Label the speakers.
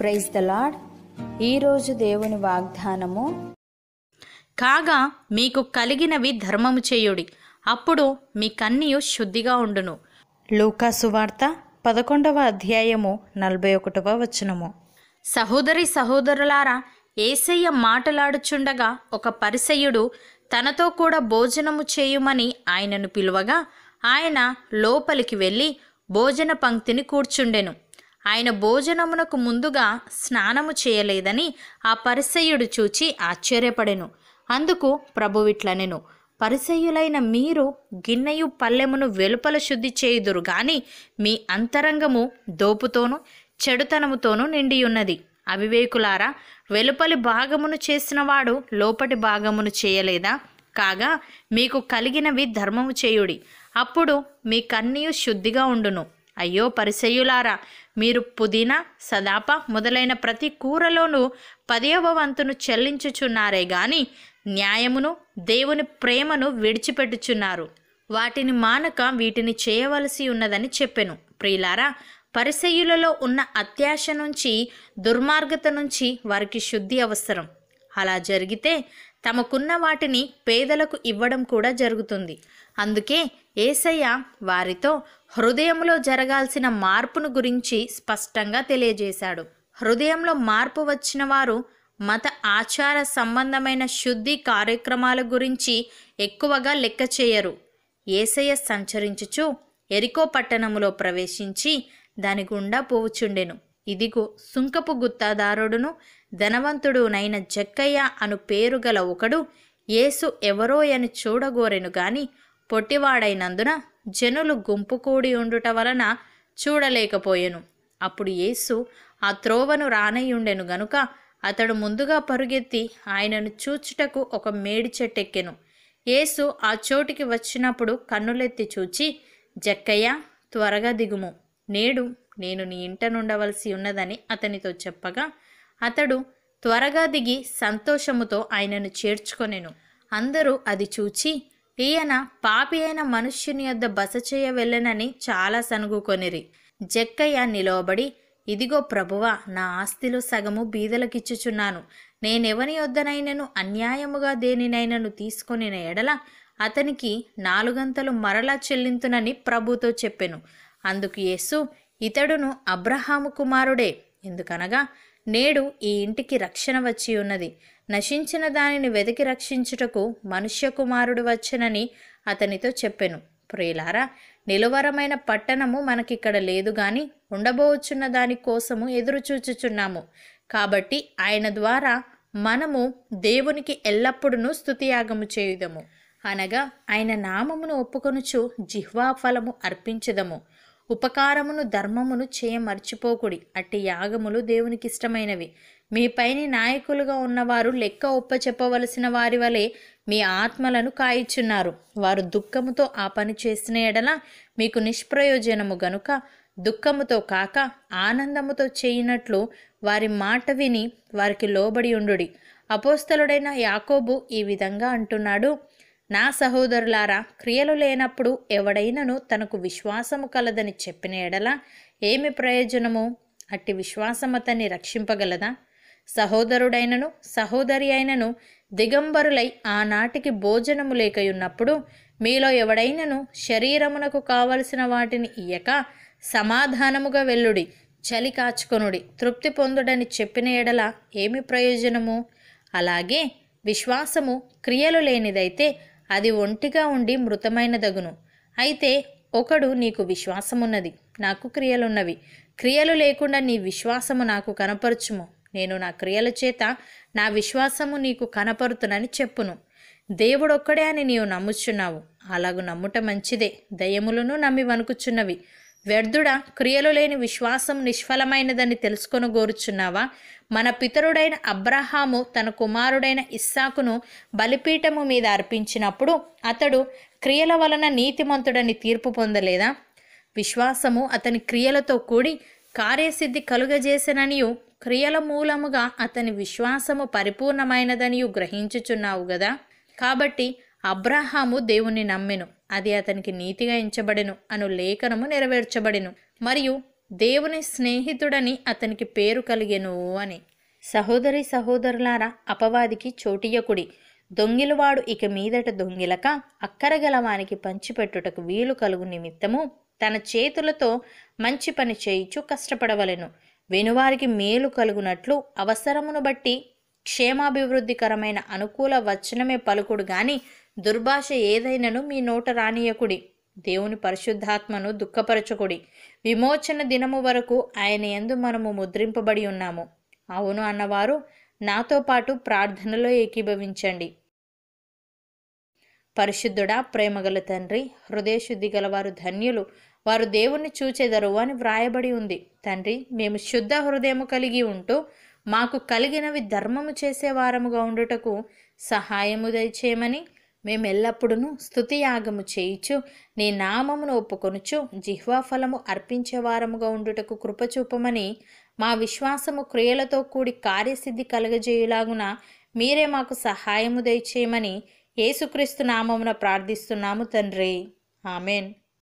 Speaker 1: praise the lord ఈరోజు దేవుని వాగ్దానము కాగా మీకు కలిగినవి ధర్మము చేయుడి అప్పుడు మీ కన్నీయు శుద్ధిగా ఉండును లూకాసు వార్త పదకొండవ అధ్యాయము నలభై ఒకటవ వచనము సహోదరి సహోదరులారా ఏసయ్య మాటలాడుచుండగా ఒక పరిసయుడు తనతో కూడా భోజనము చేయుమని ఆయనను పిలువగా ఆయన లోపలికి వెళ్ళి భోజన పంక్తిని కూర్చుండెను ఆయన భోజనమునకు ముందుగా స్నానము చేయలేదని ఆ పరిసయుడు చూచి ఆశ్చర్యపడెను అందుకు ప్రభువిట్లనెను పరిసయులైన మీరు గిన్నెయు పల్లెమును వెలుపల శుద్ధి చేయుదురు గాని మీ అంతరంగము దోపుతోనూ చెడుతనముతోనూ నిండియున్నది అవివేకులారా వెలుపలి భాగమును చేసినవాడు లోపటి భాగమును చేయలేదా కాగా మీకు కలిగినవి ధర్మము చేయుడి అప్పుడు మీ కన్నీయు శుద్ధిగా ఉండును అయ్యో పరిసయులారా మీరు పుదీనా సదాప మొదలైన ప్రతి కూరలోనూ పదవ వంతును చెల్లించుచున్నారే గాని న్యాయమును దేవుని ప్రేమను విడిచిపెట్టుచున్నారు వాటిని మానక వీటిని చేయవలసి ఉన్నదని చెప్పెను ప్రియులారా పరిసెయులలో ఉన్న అత్యాశ నుంచి దుర్మార్గత నుంచి వారికి శుద్ధి అవసరం అలా జరిగితే తమకున్న వాటిని పేదలకు ఇవ్వడం కూడా జరుగుతుంది అందుకే ఏసయ్య వారితో హృదయంలో జరగాల్సిన మార్పును గురించి స్పష్టంగా తెలియజేశాడు హృదయంలో మార్పు వచ్చిన వారు మత ఆచార సంబంధమైన శుద్ధి కార్యక్రమాల గురించి ఎక్కువగా లెక్క చేయరు ఏసయ్య సంచరించుచు ఎరికో పట్టణములో ప్రవేశించి దాని గుండా పోవుచుండెను ఇదిగో సుంకపు గుత్తాదారుడును ధనవంతుడునైన జక్కయ్య అను గల ఒకడు ఎవరో ఎవరోయని చూడగోరెను గాని పొట్టివాడైనందున జనులు గుంపు కూడి ఉండుట వలన చూడలేకపోయెను అప్పుడు యేసు ఆ త్రోవను రానయ్యుండెను గనుక అతడు ముందుగా పరుగెత్తి ఆయనను చూచుటకు ఒక మేడి చెట్టెక్కెను యేసు ఆ చోటికి వచ్చినప్పుడు కన్నులెత్తి చూచి జక్కయ్య త్వరగా దిగుము నేడు నేను నీ ఇంట నుండవలసి ఉన్నదని అతనితో చెప్పగా అతడు త్వరగా దిగి సంతోషముతో ఆయనను చేర్చుకొనెను అందరూ అది చూచి ఈయన పాపి అయిన మనుష్యుని యొద్ద బస చేయ వెళ్ళనని చాలా సనుగుకొనిరి జక్కయ్య నిలవబడి ఇదిగో ప్రభువా నా ఆస్తిలో సగము బీదలకిచ్చుచున్నాను నేనెవని వద్దనైనను అన్యాయముగా దేనినైనను తీసుకొని ఎడల అతనికి నాలుగంతలు మరలా చెల్లింతునని ప్రభుతో చెప్పెను అందుకు యేసు ఇతడును అబ్రహాము కుమారుడే ఎందుకనగా నేడు ఈ ఇంటికి రక్షణ వచ్చి ఉన్నది నశించిన దానిని వెతికి రక్షించుటకు మనుష్య కుమారుడు వచ్చనని అతనితో చెప్పెను ప్రియులారా నిలువరమైన పట్టణము మనకిక్కడ లేదు గాని ఉండబోచున్న దాని కోసము ఎదురుచూచుచున్నాము కాబట్టి ఆయన ద్వారా మనము దేవునికి ఎల్లప్పుడూ స్థుతియాగము చేయుదము అనగా ఆయన నామమును ఒప్పుకొనుచు జిహ్వాఫలము అర్పించదము ఉపకారమును ధర్మమును చేయ మర్చిపోకుడి అట్టి యాగములు దేవునికి ఇష్టమైనవి మీ పైని నాయకులుగా ఉన్నవారు లెక్క ఒప్ప చెప్పవలసిన వారి వలె మీ ఆత్మలను కాయిచున్నారు వారు దుఃఖముతో ఆ పని చేసిన ఎడల మీకు నిష్ప్రయోజనము గనుక దుఃఖముతో కాక ఆనందముతో చేయినట్లు వారి మాట విని వారికి లోబడి ఉండుడి అపోస్తలుడైన యాకోబు ఈ విధంగా అంటున్నాడు నా సహోదరులారా క్రియలు లేనప్పుడు ఎవడైనను తనకు విశ్వాసము కలదని చెప్పిన ఎడల ఏమి ప్రయోజనము అట్టి విశ్వాసమతని రక్షింపగలదా సహోదరుడైనను సహోదరి అయినను దిగంబరులై ఆనాటికి భోజనము లేకయున్నప్పుడు మీలో ఎవడైనను శరీరమునకు కావలసిన వాటిని ఇయ్యక సమాధానముగా వెల్లుడి చలి కాచుకొనుడి తృప్తి పొందుడని చెప్పిన ఎడల ఏమి ప్రయోజనము అలాగే విశ్వాసము క్రియలు లేనిదైతే అది ఒంటిగా ఉండి మృతమైనదగును అయితే ఒకడు నీకు విశ్వాసమున్నది నాకు క్రియలున్నవి క్రియలు లేకుండా నీ విశ్వాసము నాకు కనపరచుము నేను నా క్రియల చేత నా విశ్వాసము నీకు కనపరుతునని చెప్పును దేవుడొక్కడే అని నీవు నమ్ముచున్నావు అలాగు నమ్ముట మంచిదే దయములను నమ్మి వణుకుచున్నవి వ్యర్థుడ క్రియలు లేని విశ్వాసం నిష్ఫలమైనదని తెలుసుకొని గోరుచున్నావా మన పితరుడైన అబ్రహాము తన కుమారుడైన ఇస్సాకును బలిపీఠము మీద అర్పించినప్పుడు అతడు క్రియల వలన నీతిమంతుడని తీర్పు పొందలేదా విశ్వాసము అతని క్రియలతో కూడి కార్యసిద్ధి కలుగజేసిననియు క్రియల మూలముగా అతని విశ్వాసము పరిపూర్ణమైనదనియు గ్రహించుచున్నావు గదా కాబట్టి అబ్రహాము దేవుని నమ్మెను అది అతనికి నీతిగా ఎంచబడెను అను లేఖనము నెరవేర్చబడెను మరియు దేవుని స్నేహితుడని అతనికి పేరు కలిగెను అని సహోదరి సహోదరులారా అపవాదికి చోటియకుడి దొంగిలవాడు ఇక మీదట దొంగిలక అక్కరగలవానికి పంచిపెట్టుటకు వీలు కలుగు నిమిత్తము తన చేతులతో మంచి పని చేయిచు కష్టపడవలెను వెనువారికి మేలు కలుగునట్లు అవసరమును బట్టి క్షేమాభివృద్ధికరమైన అనుకూల వచనమే పలుకుడు గాని దుర్భాష ఏదైనను మీ నోట రానియకుడి దేవుని పరిశుద్ధాత్మను దుఃఖపరచకుడి విమోచన దినము వరకు ఆయన ఎందు మనము ముద్రింపబడి ఉన్నాము అవును అన్నవారు నాతో పాటు ప్రార్థనలో ఏకీభవించండి పరిశుద్ధుడా ప్రేమగల తండ్రి హృదయశుద్ధి గలవారు ధన్యులు వారు దేవుణ్ణి చూచెదరు అని వ్రాయబడి ఉంది తండ్రి మేము శుద్ధ హృదయము కలిగి ఉంటూ మాకు కలిగినవి ధర్మము చేసే వారముగా ఉండుటకు సహాయము దయచేయమని మేమెల్లప్పుడూ స్థుతియాగము చేయిచు నీ నామమును ఒప్పుకొనుచు జిహ్వాఫలము అర్పించేవారముగా ఉండుటకు కృపచూపమని మా విశ్వాసము క్రియలతో కూడి కార్యసిద్ధి కలగజేయులాగున మీరే మాకు సహాయము దయచేయమని యేసుక్రీస్తు నామమున ప్రార్థిస్తున్నాము తండ్రి ఆమెన్